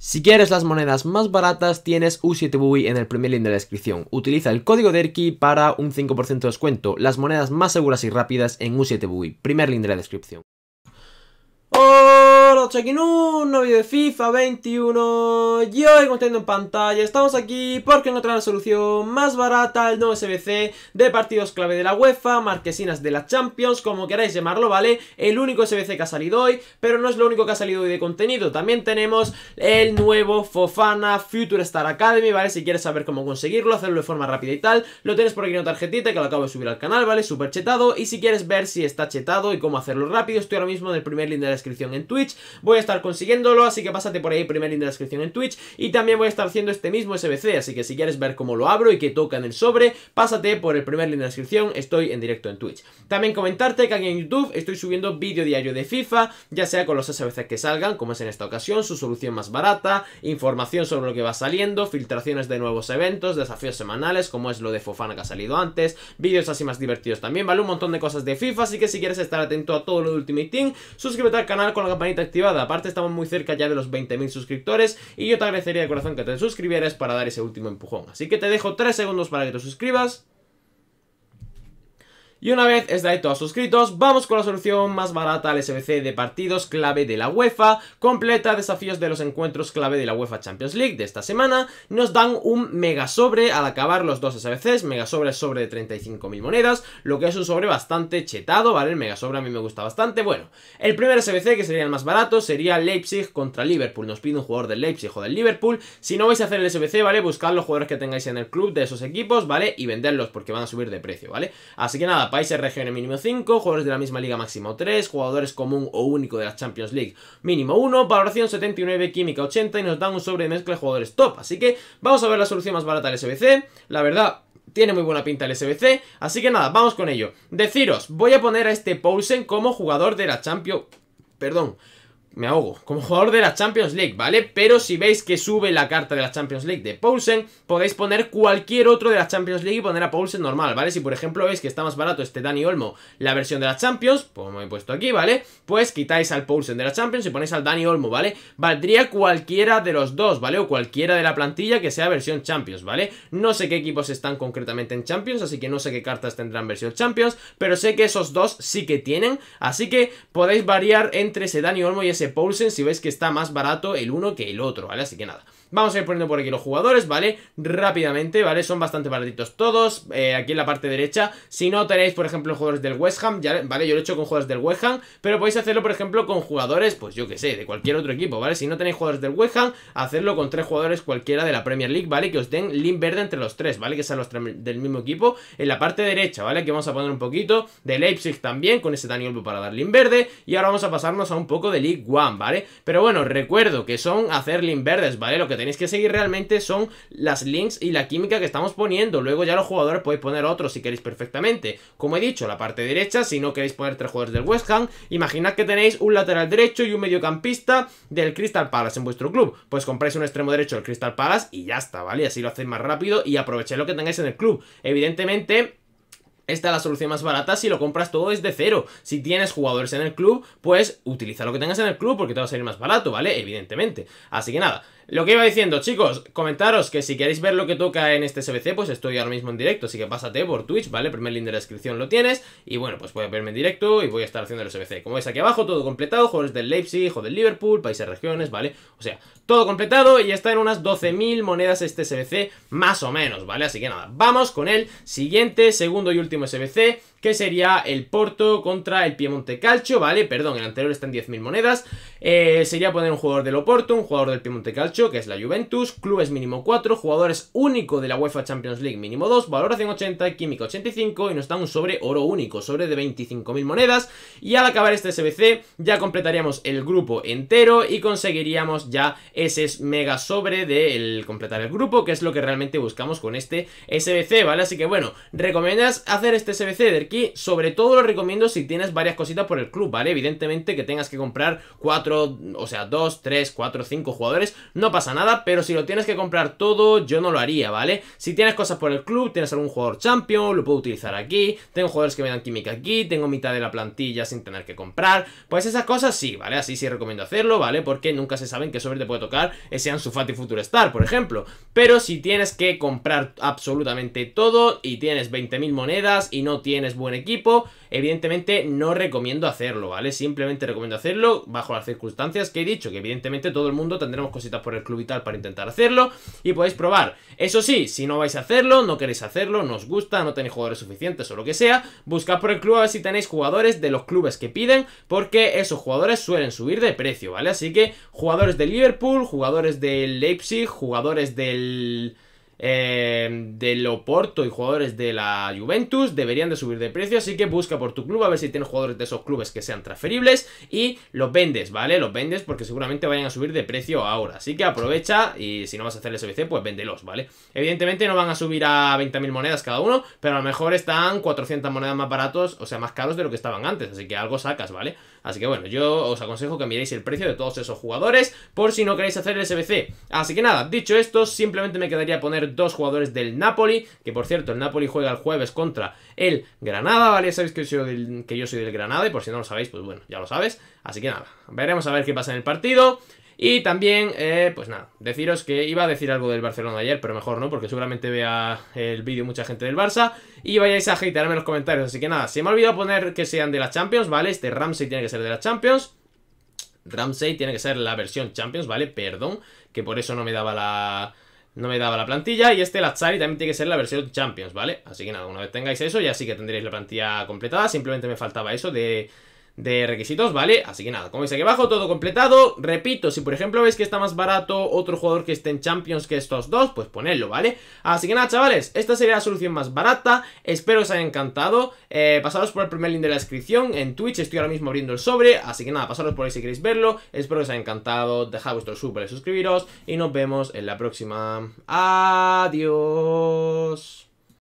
Si quieres las monedas más baratas, tienes U7Bui en el primer link de la descripción. Utiliza el código DERKI para un 5% de descuento. Las monedas más seguras y rápidas en U7Bui. Primer link de la descripción. ¡Oh! aquí en un nuevo video de FIFA 21 y hoy como en pantalla estamos aquí porque encontré la solución más barata el nuevo SBC de partidos clave de la UEFA, marquesinas de la Champions, como queráis llamarlo, ¿vale? El único SBC que ha salido hoy, pero no es lo único que ha salido hoy de contenido, también tenemos el nuevo Fofana Future Star Academy, ¿vale? Si quieres saber cómo conseguirlo, hacerlo de forma rápida y tal, lo tienes por aquí en una tarjetita que lo acabo de subir al canal, ¿vale? Súper chetado y si quieres ver si está chetado y cómo hacerlo rápido, estoy ahora mismo en el primer link de la descripción en Twitch voy a estar consiguiéndolo, así que pásate por ahí, primer link de la descripción en Twitch, y también voy a estar haciendo este mismo SBC, así que si quieres ver cómo lo abro y que toca en el sobre, pásate por el primer link de la descripción, estoy en directo en Twitch. También comentarte que aquí en YouTube estoy subiendo vídeo diario de FIFA, ya sea con los SBC que salgan, como es en esta ocasión, su solución más barata, información sobre lo que va saliendo, filtraciones de nuevos eventos, desafíos semanales, como es lo de Fofana que ha salido antes, vídeos así más divertidos también, ¿vale? Un montón de cosas de FIFA, así que si quieres estar atento a todo lo de Ultimate Team, suscríbete al canal con la campanita activada Aparte, estamos muy cerca ya de los 20.000 suscriptores y yo te agradecería de corazón que te suscribieras para dar ese último empujón. Así que te dejo 3 segundos para que te suscribas y una vez estáis todos suscritos, vamos con la solución más barata al SBC de partidos clave de la UEFA, completa desafíos de los encuentros clave de la UEFA Champions League de esta semana, nos dan un mega sobre al acabar los dos SBCs, mega sobre es sobre de 35.000 monedas, lo que es un sobre bastante chetado, ¿vale? El mega sobre a mí me gusta bastante, bueno, el primer SBC que sería el más barato sería Leipzig contra Liverpool, nos pide un jugador del Leipzig o del Liverpool, si no vais a hacer el SBC, ¿vale? Buscad los jugadores que tengáis en el club de esos equipos, ¿vale? Y venderlos porque van a subir de precio, ¿vale? Así que nada, países regiones mínimo 5, jugadores de la misma liga máximo 3, jugadores común o único de la Champions League mínimo 1, valoración 79, química 80 y nos dan un sobre de mezcla de jugadores top. Así que vamos a ver la solución más barata del SBC. La verdad, tiene muy buena pinta el SBC, así que nada, vamos con ello. Deciros, voy a poner a este Poulsen como jugador de la Champions... Perdón, me ahogo, como jugador de la Champions League, ¿vale? Pero si veis que sube la carta de la Champions League de Poulsen, podéis poner cualquier otro de la Champions League y poner a Poulsen normal, ¿vale? Si por ejemplo veis que está más barato este Dani Olmo, la versión de la Champions, como pues he puesto aquí, ¿vale? Pues quitáis al Poulsen de la Champions y ponéis al Dani Olmo, ¿vale? Valdría cualquiera de los dos, ¿vale? O cualquiera de la plantilla que sea versión Champions, ¿vale? No sé qué equipos están concretamente en Champions, así que no sé qué cartas tendrán versión Champions, pero sé que esos dos sí que tienen, así que podéis variar entre ese Dani Olmo y ese Paulsen, si ves que está más barato el uno que el otro, ¿vale? Así que nada. Vamos a ir poniendo por aquí los jugadores, ¿vale? Rápidamente, ¿vale? Son bastante baratitos todos, eh, aquí en la parte derecha Si no tenéis, por ejemplo, jugadores del West Ham, ¿vale? Yo lo he hecho con jugadores del West Ham Pero podéis hacerlo, por ejemplo, con jugadores, pues yo que sé, de cualquier otro equipo, ¿vale? Si no tenéis jugadores del West Ham, hacerlo con tres jugadores cualquiera de la Premier League, ¿vale? Que os den link verde entre los tres, ¿vale? Que sean los tres del mismo equipo En la parte derecha, ¿vale? Que vamos a poner un poquito de Leipzig también, con ese Daniel para dar link verde Y ahora vamos a pasarnos a un poco de League One, ¿vale? Pero bueno, recuerdo que son hacer link verdes, ¿vale? Lo que tenéis que seguir realmente son las links y la química que estamos poniendo. Luego ya los jugadores podéis poner otros si queréis perfectamente. Como he dicho, la parte derecha, si no queréis poner tres jugadores del West Ham, imaginad que tenéis un lateral derecho y un mediocampista del Crystal Palace en vuestro club. Pues compráis un extremo derecho del Crystal Palace y ya está, ¿vale? Así lo hacéis más rápido y aprovechéis lo que tengáis en el club. Evidentemente, esta es la solución más barata si lo compras todo es de cero. Si tienes jugadores en el club, pues utiliza lo que tengas en el club porque te va a salir más barato, ¿vale? Evidentemente. Así que nada, lo que iba diciendo, chicos, comentaros que si queréis ver lo que toca en este SBC, pues estoy ahora mismo en directo, así que pásate por Twitch, ¿vale? primer link de la descripción lo tienes, y bueno, pues voy a verme en directo y voy a estar haciendo el SBC. Como veis aquí abajo, todo completado, jugadores del Leipzig, o del Liverpool, países, regiones, ¿vale? O sea, todo completado y está en unas 12.000 monedas este SBC, más o menos, ¿vale? Así que nada, vamos con el siguiente, segundo y último SBC, que sería el Porto contra el Piemonte Calcio, ¿vale? Perdón, el anterior está en 10.000 monedas. Eh, sería poner un jugador del Porto, un jugador del Piemonte Calcio, que es la Juventus, clubes mínimo 4, jugadores único de la UEFA Champions League mínimo 2, valoración 80, química 85 y nos da un sobre oro único, sobre de 25.000 monedas. Y al acabar este SBC ya completaríamos el grupo entero y conseguiríamos ya ese mega sobre del de completar el grupo, que es lo que realmente buscamos con este SBC, ¿vale? Así que bueno, ¿recomiendas hacer este SBC del aquí sobre todo lo recomiendo si tienes varias cositas por el club, ¿vale? Evidentemente que tengas que comprar 4, o sea, 2, 3, 4, 5 jugadores, no pasa nada, pero si lo tienes que comprar todo, yo no lo haría, ¿vale? Si tienes cosas por el club, tienes algún jugador champion, lo puedo utilizar aquí, tengo jugadores que me dan química aquí, tengo mitad de la plantilla sin tener que comprar, pues esas cosas sí, ¿vale? Así sí recomiendo hacerlo, ¿vale? Porque nunca se saben qué sobre te puede tocar ese Ansu Fati Future Star, por ejemplo. Pero si tienes que comprar absolutamente todo y tienes 20.000 monedas y no tienes buen equipo, evidentemente no recomiendo hacerlo, ¿vale? Simplemente recomiendo hacerlo bajo las circunstancias que he dicho, que evidentemente todo el mundo tendremos cositas por el club y tal para intentar hacerlo y podéis probar. Eso sí, si no vais a hacerlo, no queréis hacerlo, no os gusta, no tenéis jugadores suficientes o lo que sea, buscad por el club a ver si tenéis jugadores de los clubes que piden, porque esos jugadores suelen subir de precio, ¿vale? Así que jugadores de Liverpool, jugadores del Leipzig, jugadores del... Em, de del Oporto y jugadores de la Juventus deberían de subir de precio, así que busca por tu club a ver si tienes jugadores de esos clubes que sean transferibles y los vendes, ¿vale? Los vendes porque seguramente vayan a subir de precio ahora, así que aprovecha y si no vas a hacer el SBC, pues véndelos, ¿vale? Evidentemente no van a subir a 20.000 monedas cada uno, pero a lo mejor están 400 monedas más baratos, o sea, más caros de lo que estaban antes, así que algo sacas, ¿vale? Así que bueno, yo os aconsejo que miréis el precio de todos esos jugadores por si no queréis hacer el SBC. Así que nada, dicho esto, simplemente me quedaría poner dos jugadores del Napoli, que por cierto, el Napoli juega el jueves contra el Granada, ¿vale? Sabéis que, del, que yo soy del Granada y por si no lo sabéis, pues bueno, ya lo sabes. Así que nada, veremos a ver qué pasa en el partido. Y también, eh, pues nada, deciros que iba a decir algo del Barcelona ayer, pero mejor no, porque seguramente vea el vídeo mucha gente del Barça. Y vayáis a hatearme en los comentarios. Así que nada, se me ha olvidado poner que sean de la Champions, ¿vale? Este Ramsey tiene que ser de las Champions. Ramsey tiene que ser la versión Champions, ¿vale? Perdón, que por eso no me daba la no me daba la plantilla. Y este Lazari también tiene que ser la versión Champions, ¿vale? Así que nada, una vez tengáis eso ya sí que tendréis la plantilla completada. Simplemente me faltaba eso de de requisitos, ¿vale? Así que nada, como veis aquí abajo, todo completado. Repito, si por ejemplo veis que está más barato otro jugador que esté en Champions que estos dos, pues ponedlo, ¿vale? Así que nada, chavales, esta sería la solución más barata. Espero os haya encantado. Eh, pasaros por el primer link de la descripción. En Twitch estoy ahora mismo abriendo el sobre, así que nada, pasaros por ahí si queréis verlo. Espero que os haya encantado. Dejad vuestro super, suscribiros y nos vemos en la próxima. Adiós.